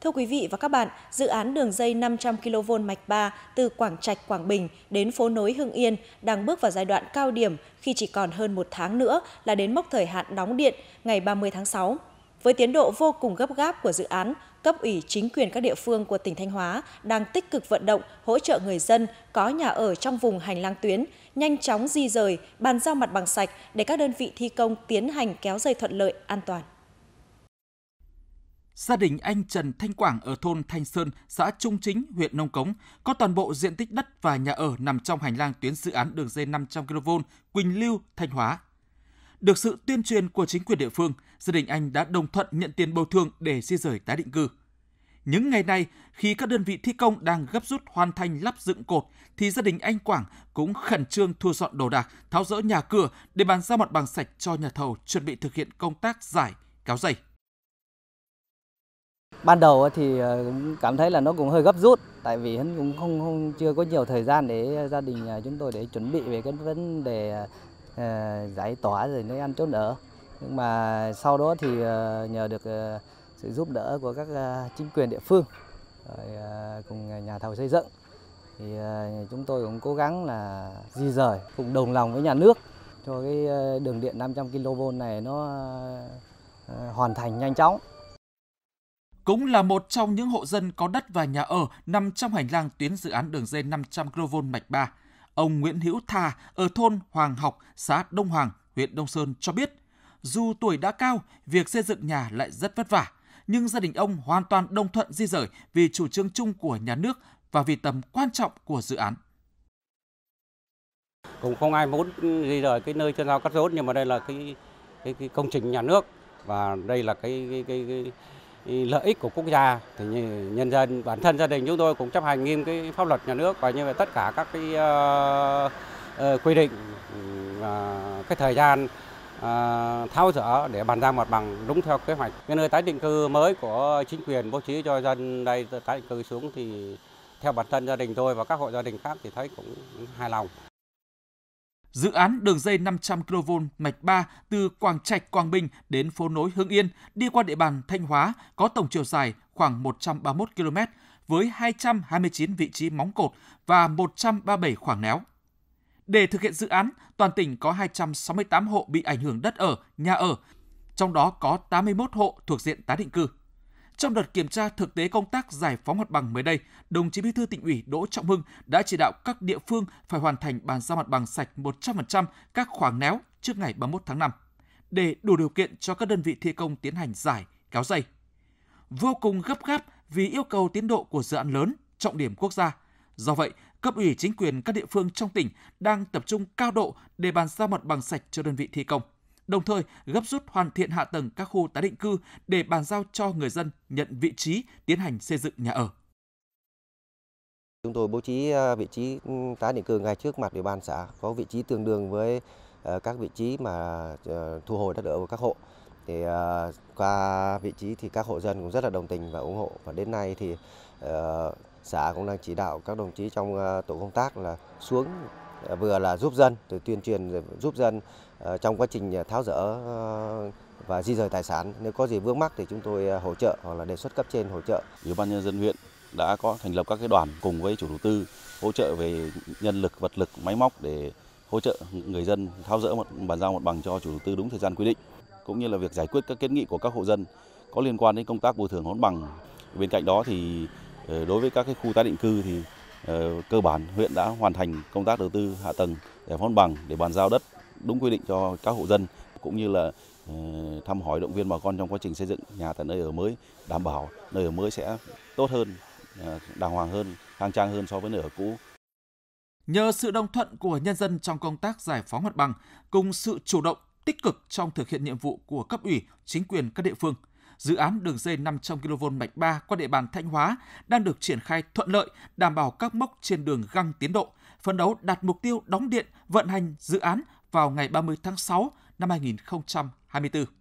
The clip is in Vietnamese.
Thưa quý vị và các bạn, dự án đường dây 500 kV mạch 3 từ Quảng Trạch, Quảng Bình đến phố nối Hưng Yên đang bước vào giai đoạn cao điểm khi chỉ còn hơn một tháng nữa là đến mốc thời hạn đóng điện ngày 30 tháng 6. Với tiến độ vô cùng gấp gáp của dự án, cấp ủy chính quyền các địa phương của tỉnh Thanh Hóa đang tích cực vận động hỗ trợ người dân có nhà ở trong vùng hành lang tuyến, nhanh chóng di rời, bàn giao mặt bằng sạch để các đơn vị thi công tiến hành kéo dây thuận lợi an toàn gia đình anh Trần Thanh Quảng ở thôn Thanh Sơn, xã Trung Chính, huyện Nông Cống có toàn bộ diện tích đất và nhà ở nằm trong hành lang tuyến dự án đường dây 500 kV Quỳnh Lưu, Thanh Hóa. Được sự tuyên truyền của chính quyền địa phương, gia đình anh đã đồng thuận nhận tiền bồi thường để di rời tái định cư. Những ngày này, khi các đơn vị thi công đang gấp rút hoàn thành lắp dựng cột, thì gia đình anh Quảng cũng khẩn trương thu dọn đồ đạc, tháo rỡ nhà cửa để bàn giao mặt bằng sạch cho nhà thầu chuẩn bị thực hiện công tác giải, kéo dây ban đầu thì ờ, cảm thấy là nó cũng hơi gấp rút tại vì hắn cũng không, không chưa có nhiều thời gian để gia đình ờ, chúng tôi để chuẩn bị về cái vấn đề ờ, giải tỏa rồi nơi ăn trốn ở nhưng mà sau đó thì nhờ được sự giúp đỡ của các chính quyền địa phương rồi cùng nhà thầu xây dựng thì chúng tôi cũng cố gắng là di rời cùng đồng lòng với nhà nước cho cái đường điện 500 kV này nó hoàn thành nhanh chóng cũng là một trong những hộ dân có đất và nhà ở nằm trong hành lang tuyến dự án đường dây 500 kV mạch 3. Ông Nguyễn Hữu Thà ở thôn Hoàng Học, xã Đông Hoàng, huyện Đông Sơn cho biết, dù tuổi đã cao, việc xây dựng nhà lại rất vất vả, nhưng gia đình ông hoàn toàn đồng thuận di rời vì chủ trương chung của nhà nước và vì tầm quan trọng của dự án. Cũng không ai muốn di rời cái nơi trên giao cắt rốt nhưng mà đây là cái, cái, cái công trình nhà nước và đây là cái, cái, cái, cái lợi ích của quốc gia thì nhân dân bản thân gia đình chúng tôi cũng chấp hành nghiêm cái pháp luật nhà nước và như vậy tất cả các cái uh, uh, quy định uh, cái thời gian ờ, tháo dỡ để bàn giao mặt bằng đúng theo kế hoạch. Cái nơi tái định cư mới của chính quyền bố trí cho dân đây tái định cư xuống thì theo bản thân gia đình tôi và các hộ gia đình khác thì thấy cũng hài lòng. Dự án đường dây 500 kV mạch 3 từ Quảng Trạch, Quảng Bình đến phố nối Hưng Yên đi qua địa bàn Thanh Hóa có tổng chiều dài khoảng 131 km với 229 vị trí móng cột và 137 khoảng néo. Để thực hiện dự án, toàn tỉnh có 268 hộ bị ảnh hưởng đất ở, nhà ở, trong đó có 81 hộ thuộc diện tái định cư. Trong đợt kiểm tra thực tế công tác giải phóng mặt bằng mới đây, đồng chí Bí thư tỉnh ủy Đỗ Trọng Hưng đã chỉ đạo các địa phương phải hoàn thành bàn giao mặt bằng sạch 100% các khoảng néo trước ngày 31 tháng 5 để đủ điều kiện cho các đơn vị thi công tiến hành giải, kéo dây. Vô cùng gấp gáp vì yêu cầu tiến độ của dự án lớn, trọng điểm quốc gia. Do vậy, cấp ủy chính quyền các địa phương trong tỉnh đang tập trung cao độ để bàn giao mặt bằng sạch cho đơn vị thi công đồng thời gấp rút hoàn thiện hạ tầng các khu tái định cư để bàn giao cho người dân nhận vị trí tiến hành xây dựng nhà ở. Chúng tôi bố trí à, vị trí ừ, tái định cư ngay trước mặt địa bàn xã có vị trí tương đương với ờ, các vị trí mà ờ, thu hồi đất ở của các hộ. Thì ờ, qua vị trí thì các hộ dân cũng rất là đồng tình và ủng hộ và đến nay thì xã cũng đang chỉ đạo các đồng chí trong tổ công tác là xuống Ờ, vừa là giúp dân từ tuyên truyền giúp dân ờ, trong quá trình ờ, tháo rỡ và di rời tài sản nếu có gì vướng mắc thì chúng tôi hỗ trợ hoặc là đề xuất cấp trên hỗ trợ. Ủy ban nhân dân huyện đã có thành lập các cái đoàn cùng với chủ đầu tư hỗ trợ về nhân lực, vật lực, máy móc để hỗ trợ người dân tháo rỡ một bàn giao một bằng cho chủ đầu tư đúng thời gian quy định cũng như là việc giải quyết các kiến nghị của các hộ dân có liên quan đến công tác bồi thường hỗn bằng. Bên cạnh đó thì đối với các cái khu tái định cư thì Ờ, cơ bản huyện đã hoàn thành công tác đầu tư hạ tầng để phóng bằng để bàn giao đất đúng quy định cho các hộ dân cũng như là ờ, thăm hỏi động viên bà con trong quá trình xây dựng nhà tại nơi ở mới đảm bảo nơi ở mới sẽ tốt hơn, ờ, đàng hoàng hơn, khang trang hơn so với nơi ở cũ. Nhờ sự đồng thuận của nhân dân trong công tác giải phóng mặt bằng cùng sự chủ động tích cực trong thực hiện nhiệm vụ của cấp ủy, chính quyền các địa phương – dự án đường dây 500 kV mạch 3 qua địa bàn Thanh Hóa đang được triển khai thuận lợi, đảm bảo các mốc trên đường găng tiến độ, phấn đấu đạt mục tiêu đóng điện vận hành dự án vào ngày 30 tháng 6 năm 2024.